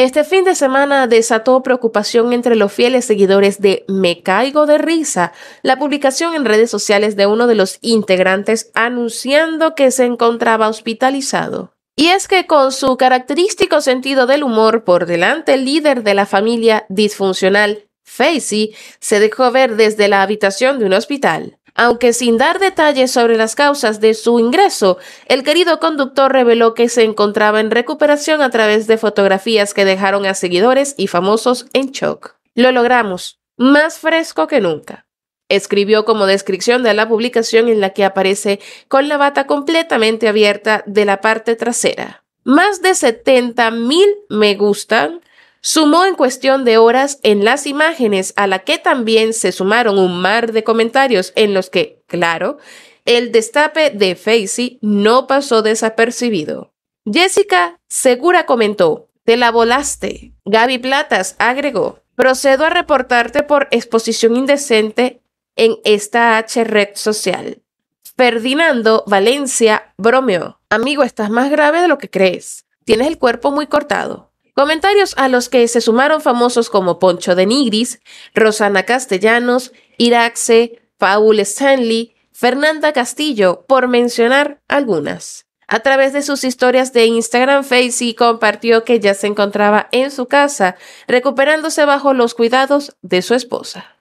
Este fin de semana desató preocupación entre los fieles seguidores de Me Caigo de Risa, la publicación en redes sociales de uno de los integrantes anunciando que se encontraba hospitalizado. Y es que con su característico sentido del humor por delante, el líder de la familia disfuncional, Facey, se dejó ver desde la habitación de un hospital. Aunque sin dar detalles sobre las causas de su ingreso, el querido conductor reveló que se encontraba en recuperación a través de fotografías que dejaron a seguidores y famosos en shock. Lo logramos, más fresco que nunca. Escribió como descripción de la publicación en la que aparece con la bata completamente abierta de la parte trasera. Más de 70.000 me gustan sumó en cuestión de horas en las imágenes a la que también se sumaron un mar de comentarios en los que, claro, el destape de Facey no pasó desapercibido. Jessica Segura comentó, te la volaste. Gaby Platas agregó, procedo a reportarte por exposición indecente en esta H red social. Ferdinando Valencia bromeó, amigo, estás más grave de lo que crees. Tienes el cuerpo muy cortado. Comentarios a los que se sumaron famosos como Poncho de Nigris, Rosana Castellanos, Iraxe, Paul Stanley, Fernanda Castillo, por mencionar algunas. A través de sus historias de Instagram, Facey compartió que ya se encontraba en su casa, recuperándose bajo los cuidados de su esposa.